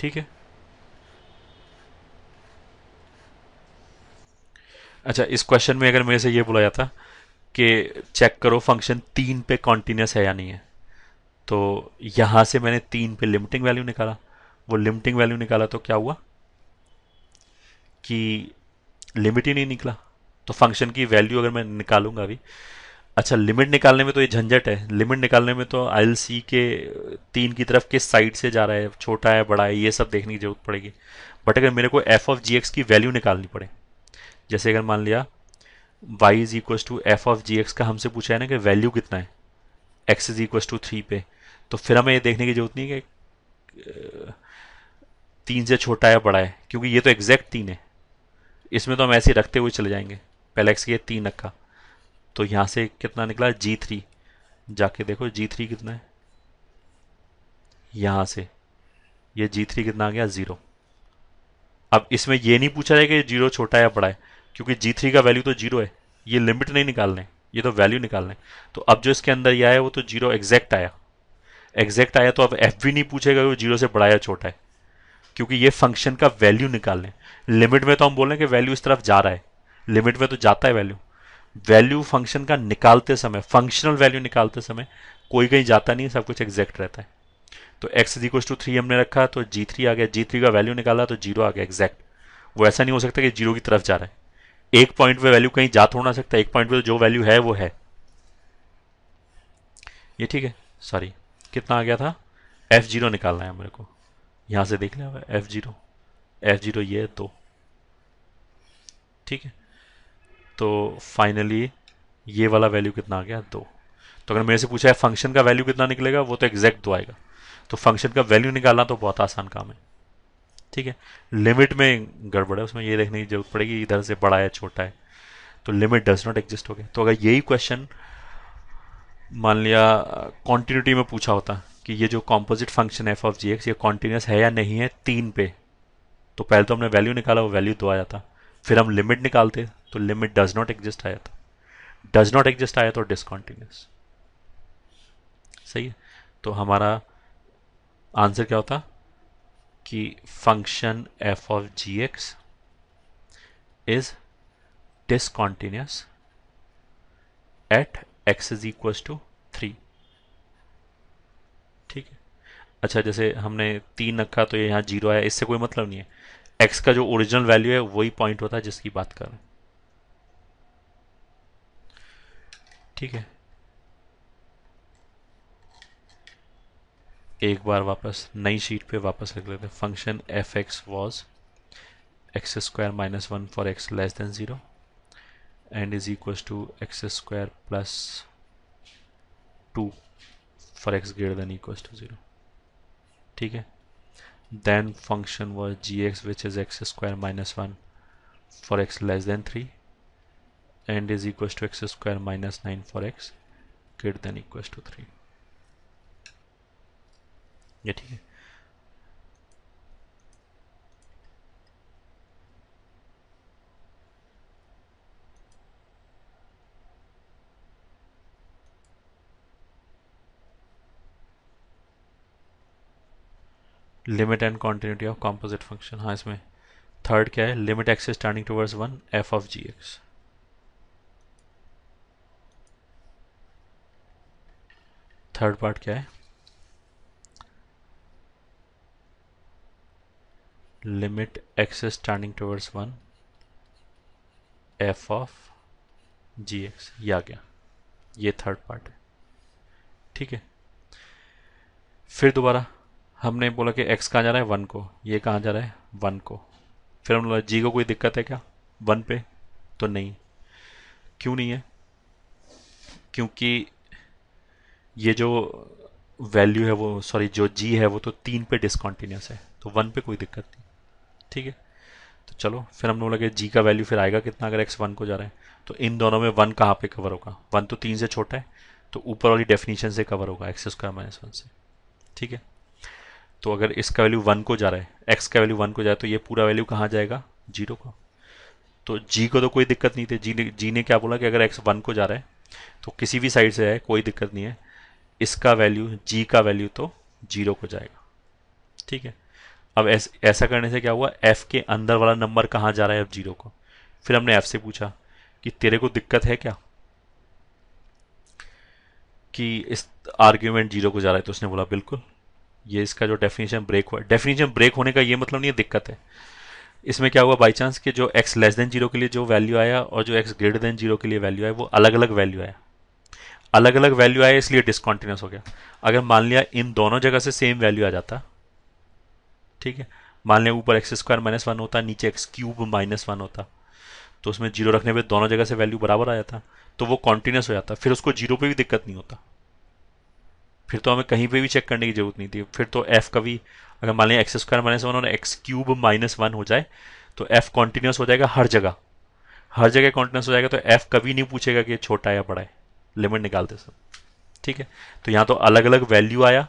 ठीक है अच्छा इस क्वेश्चन में अगर मेरे से ये बोला जाता कि चेक करो फंक्शन तीन पे कॉन्टीन्यूस है या नहीं है तो यहाँ से मैंने तीन पे लिमिटिंग वैल्यू निकाला वो लिमिटिंग वैल्यू निकाला तो क्या हुआ कि लिमिट ही नहीं निकला तो फंक्शन की वैल्यू अगर मैं निकालूंगा अभी अच्छा लिमिट निकालने में तो ये झंझट है लिमिट निकालने में तो आई सी के तीन की तरफ किस साइड से जा रहा है छोटा है बड़ा है ये सब देखने की जरूरत पड़ेगी बट अगर मेरे को एफ ऑफ जी एक्स की वैल्यू निकालनी पड़े जैसे अगर मान लिया Y is equals to F of G X का हमसे पूछा है ना कि वैल्यू कितना है X is equals to three पे तो फिर हमें ये देखने की जरूरत नहीं है कि तीन से छोटा है बड़ा है क्योंकि ये तो एग्जैक्ट तीन है इसमें तो हम ऐसे रखते हुए चले जाएंगे पहले एक्स के तीन रखा तो यहाँ से कितना निकला जी थ्री जाके देखो जी थ्री कितना है यहाँ से ये जी थ्री कितना आ गया ज़ीरो अब इसमें ये नहीं पूछा जाए कि जीरो छोटा है या बड़ा है क्योंकि जी थ्री का वैल्यू तो जीरो है ये लिमिट नहीं निकालने ये तो वैल्यू निकालने तो अब जो इसके अंदर ये आया वो तो जीरो एग्जैक्ट आया एग्जैक्ट आया तो अब एफ भी नहीं पूछेगा कि वो जीरो से बड़ा या छोटा है क्योंकि ये फंक्शन का वैल्यू निकालने लिमिट में तो हम बोल रहे हैं कि वैल्यू इस तरफ जा रहा है लिमिट में तो जाता है वैल्यू वैल्यू फंक्शन का निकालते समय फंक्शनल वैल्यू निकालते समय कोई कहीं जाता नहीं सब कुछ एग्जैक्ट रहता है तो X is equal to three हमने रखा तो जी थ्री आ गया जी थ्री का वैल्यू निकाला तो जीरो आ गया एग्जैक्ट वो ऐसा नहीं हो सकता कि जीरो की तरफ जा रहा है एक पॉइंट पे वैल्यू कहीं जा थोड़ा तो ना सकता एक पॉइंट पे जो वैल्यू है वो है ये ठीक है सॉरी कितना आ गया था एफ जीरो निकालना है मेरे को यहां से देख लिया एफ जीरो एफ जीरो ये दो ठीक है तो फाइनली ये वाला वैल्यू कितना आ गया दो तो अगर मेरे से पूछा है फंक्शन का वैल्यू कितना निकलेगा वो तो एग्जैक्ट दो आएगा तो फंक्शन का वैल्यू निकालना तो बहुत आसान काम है ठीक है लिमिट में गड़बड़ है उसमें ये देखने की जरूरत पड़ेगी इधर से बड़ा है छोटा है तो लिमिट डज नॉट एग्जिस्ट हो गया तो अगर यही क्वेश्चन मान लिया कॉन्टीन्यूटी में पूछा होता कि ये जो composite function F of G X ये कॉन्टीन्यूस है या नहीं है तीन पे तो पहले तो हमने वैल्यू निकाला वो वैल्यू दो आ जाता फिर हम लिमिट निकालते तो लिमिट डज नॉट एग्जिस्ट आया था डज नॉट एग्जिस्ट आया तो डिसकॉन्टिन्यूस सही है तो हमारा आंसर क्या होता कि function F of G X is discontinuous at X is equal to three ठीक है अच्छा जैसे हमने तीन रखा तो ये यहाँ जीरो आया इससे कोई मतलब नहीं है एक्स का जो ओरिजिनल वैल्यू है वही पॉइंट होता है जिसकी बात कर रहे हैं ठीक है एक बार वापस नई शीट पे वापस लिख लेते हैं function F X was X square minus one for X less than zero and is equal to X square plus two for X greater than equal to zero ठीक है then function was G X which is X square minus one for X less than three and is equals to x square minus 9 for x greater than equals to 3 ये ठीक है limit and continuity of composite function हाँ इसमें third क्या है limit X is turning towards one F of G X third part क्या है limit X is turning towards 1 f G X ये आ गया ये थर्ड पार्ट है ठीक है फिर दोबारा हमने बोला कि एक्स कहाँ जा रहा है वन को ये कहाँ जा रहा है वन को फिर हमने बोला जी को कोई दिक्कत है क्या वन पे तो नहीं क्यों नहीं है क्योंकि ये जो वैल्यू है वो सॉरी जो जी है वो तो तीन पे डिसकॉन्टीन्यूस है तो वन पे कोई दिक्कत नहीं ठीक है तो चलो फिर हम लोग लगे जी का वैल्यू फिर आएगा कितना अगर एक्स वन को जा रहा है तो इन दोनों में वन कहाँ पे कवर होगा वन तो तीन से छोटा है तो ऊपर वाली डेफिनेशन से कवर होगा एक्स स्क्वायर माइनस वन से ठीक है तो अगर इसका वैल्यू वन को जा रहा है एक्स का वैल्यू वन को जा रहा है तो ये पूरा वैल्यू कहाँ जाएगा जीरो को तो जी को तो कोई दिक्कत नहीं थी जी ने जी ने क्या बोला कि अगर एक्स वन को जा रहा है तो किसी भी साइड से है कोई दिक्कत नहीं है इसका वैल्यू जी का वैल्यू तो जीरो को जाएगा ठीक है अब ऐस, ऐसा करने से क्या हुआ एफ़ के अंदर वाला नंबर कहाँ जा रहा है अब जीरो को फिर हमने एफ़ से पूछा कि तेरे को दिक्कत है क्या कि इस आर्ग्यूमेंट जीरो को जा रहा है तो उसने बोला बिल्कुल ये इसका जो डेफिनेशन ब्रेक हुआ डेफिनेशन ब्रेक होने का ये मतलब नहीं है दिक्कत है इसमें क्या हुआ बाई चांस कि जो एक्स लेस देन जीरो के लिए जो वैल्यू आया और जो एक्स ग्रेटर देन जीरो के लिए वैल्यू आया वो अलग अलग वैल्यू आया अलग अलग वैल्यू आया इसलिए डिसकॉन्टिन्यूस हो गया अगर मान लिया इन दोनों जगह से सेम वैल्यू आ जाता ठीक है मान लिया ऊपर एक्स स्क्वायर माइनस वन होता नीचे एक्स क्यूब माइनस वन होता तो उसमें जीरो रखने पे दोनों जगह से वैल्यू बराबर आ जाता तो वो कॉन्टिन्यूस हो जाता फिर उसको जीरो पे भी दिक्कत नहीं होता फिर तो हमें कहीं पे भी चेक करने की जरूरत नहीं थी फिर तो एफ का भी अगर मान लिया एक्स स्क्वायर माइनस वन और एक्स क्यूब माइनस वन हो जाए तो एफ कॉन्टिन्यूस हो जाएगा हर जगह हर जगह कॉन्टिन्यूस हो जाएगा तो एफ कभी नहीं पूछेगा कि छोटा है या बड़ा है लिमिट निकालते सब ठीक है तो यहाँ तो अलग अलग वैल्यू आया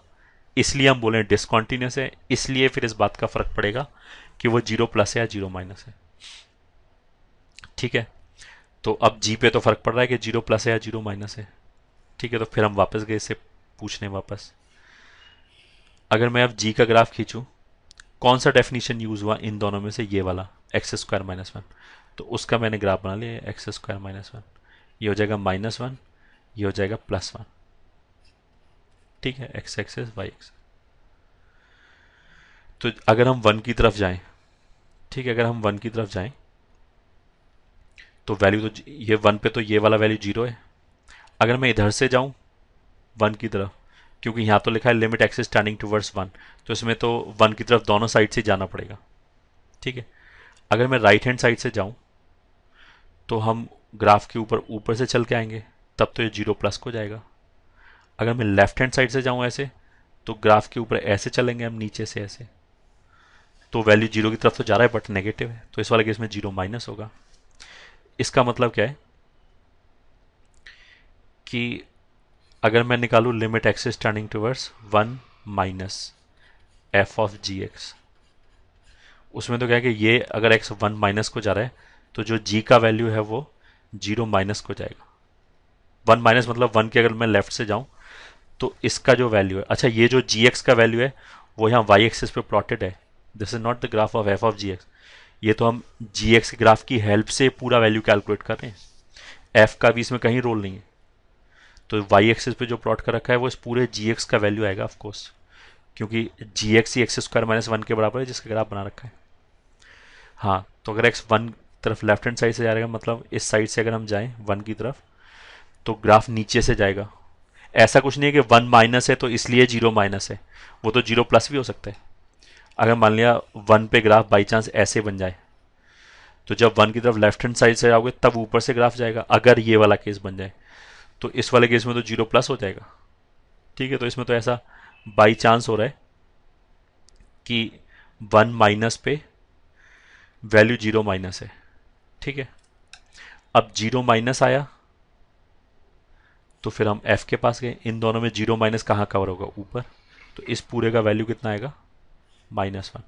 इसलिए हम बोले डिसकॉन्टीन्यूस है इसलिए फिर इस बात का फर्क पड़ेगा कि वो जीरो प्लस है या जीरो माइनस है ठीक है तो अब जी पे तो फर्क पड़ रहा है कि जीरो प्लस है या जीरो माइनस है ठीक है तो फिर हम वापस गए इसे पूछने वापस अगर मैं अब जी का ग्राफ खींचूँ कौन सा डेफिनेशन यूज़ हुआ इन दोनों में से ये वाला एक्स स्क्वायर माइनस वन तो उसका मैंने ग्राफ बना लिया एक्स स्क्वायर माइनस वन ये हो जाएगा माइनस वन ये हो जाएगा प्लस वन ठीक है एक्स एक्सेस वाई एक्सेस तो अगर हम वन की तरफ जाएं ठीक है अगर हम वन की तरफ जाएं तो वैल्यू तो ये वन पे तो ये वाला वैल्यू जीरो है अगर मैं इधर से जाऊं वन की तरफ क्योंकि यहाँ तो लिखा है limit X is turning towards one तो इसमें तो वन की तरफ दोनों साइड से जाना पड़ेगा ठीक है अगर मैं राइट हैंड साइड से जाऊं तो हम ग्राफ के ऊपर ऊपर से चल के आएंगे तब तो ये जीरो प्लस को जाएगा अगर मैं लेफ्ट हैंड साइड से जाऊँ ऐसे तो ग्राफ के ऊपर ऐसे चलेंगे हम नीचे से ऐसे तो वैल्यू जीरो की तरफ तो जा रहा है बट नेगेटिव है तो इस वाले केस में जीरो माइनस होगा इसका मतलब क्या है कि अगर मैं निकालूँ limit X is turning towards one minus F of G X उसमें तो क्या है कि ये अगर एक्स वन माइनस को जा रहा है तो जो जी का वैल्यू है वो जीरो माइनस को जाएगा वन माइनस मतलब वन के अगर मैं लेफ्ट से जाऊँ तो इसका जो वैल्यू है अच्छा ये जो जी का वैल्यू है वो यहाँ वाई एक्सिस पे प्लॉटेड है this is not the graph of F of G ये तो हम जी के ग्राफ की हेल्प से पूरा वैल्यू कैलकुलेट कर रहे हैं एफ का भी इसमें कहीं रोल नहीं है तो वाई एक्सिस पे जो प्लॉट कर रखा है वो इस पूरे जी का वैल्यू आएगा ऑफकोर्स क्योंकि जी एक्स ही एक्स स्क्वायर माइनस वन के बराबर है जिसका ग्राफ बना रखा है हाँ तो अगर एक्स वन तरफ लेफ्ट हैंड साइड से जा रहेगा मतलब इस साइड से अगर हम जाएँ वन की तरफ तो ग्राफ नीचे से जाएगा ऐसा कुछ नहीं है कि वन माइनस है तो इसलिए जीरो माइनस है वो तो जीरो प्लस भी हो सकता है अगर मान लिया वन पे ग्राफ बाई चांस ऐसे बन जाए तो जब वन की तरफ लेफ्ट हैंड साइड से जाओगे तब ऊपर से ग्राफ जाएगा अगर ये वाला केस बन जाए तो इस वाले केस में तो जीरो प्लस हो जाएगा ठीक है तो इसमें तो ऐसा बाई चांस हो रहा है कि वन माइनस पे वैल्यू जीरो माइनस है ठीक है अब जीरो माइनस आया तो फिर हम एफ के पास गए इन दोनों में जीरो माइनस कहाँ कवर होगा ऊपर तो इस पूरे का वैल्यू कितना आएगा माइनस वन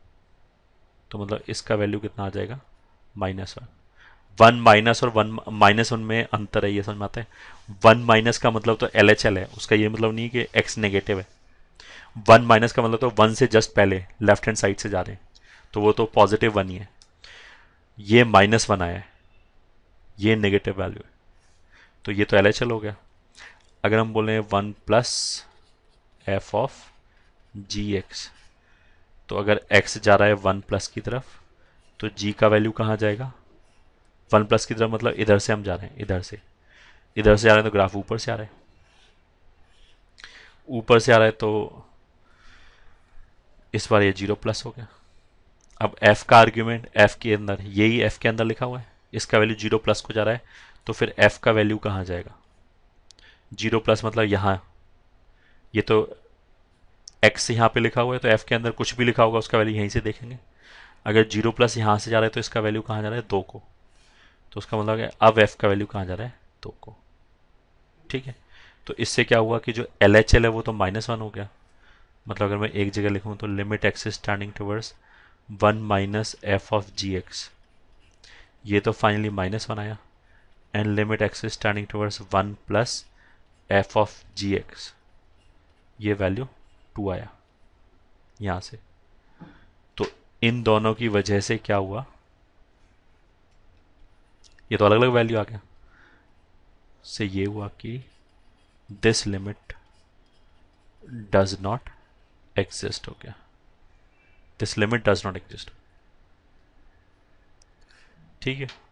तो मतलब इसका वैल्यू कितना आ जाएगा माइनस वन वन माइनस और वन माइनस वन में अंतर है ये समझ में आता है वन माइनस का मतलब तो एल एच एल है उसका ये मतलब नहीं कि एक्स नेगेटिव है वन माइनस का मतलब तो वन से जस्ट पहले लेफ्ट हैंड साइड से जा रहे हैं तो वो तो पॉजिटिव वन ही है ये माइनस वन आया है ये नेगेटिव वैल्यू है तो ये तो एल एच एल हो गया अगर हम बोलें one plus F of G X तो अगर एक्स जा रहा है वन प्लस की तरफ तो जी का वैल्यू कहाँ जाएगा वन प्लस की तरफ मतलब इधर से हम जा रहे हैं इधर से इधर से आ रहे हैं तो ग्राफ ऊपर से आ रहे हैं ऊपर से आ रहा है तो इस बार ये जीरो प्लस हो गया अब एफ़ का आर्ग्यूमेंट एफ़ के अंदर यही एफ़ के अंदर लिखा हुआ है इसका वैल्यू जीरो प्लस को जा रहा है तो फिर एफ़ का वैल्यू कहाँ जाएगा जीरो प्लस मतलब यहाँ ये तो एक्स यहाँ पे लिखा हुआ है तो एफ के अंदर कुछ भी लिखा होगा उसका वैल्यू यहीं से देखेंगे अगर जीरो प्लस यहाँ से जा रहा है तो इसका वैल्यू कहाँ जा रहा है दो को तो उसका मतलब है अब एफ का वैल्यू कहाँ जा रहा है दो को ठीक है तो इससे क्या हुआ कि जो एल एच एल है वो तो माइनस वन हो गया मतलब अगर मैं एक जगह लिखूँ तो limit X is turning towards one minus F of G X ये तो फाइनली माइनस वन आया and limit X is turning towards one plus F of G X ये वैल्यू टू आया यहां से तो इन दोनों की वजह से क्या हुआ ये तो अलग अलग वैल्यू आ गया से ये हुआ कि this limit does not exist हो गया this limit does not exist ठीक है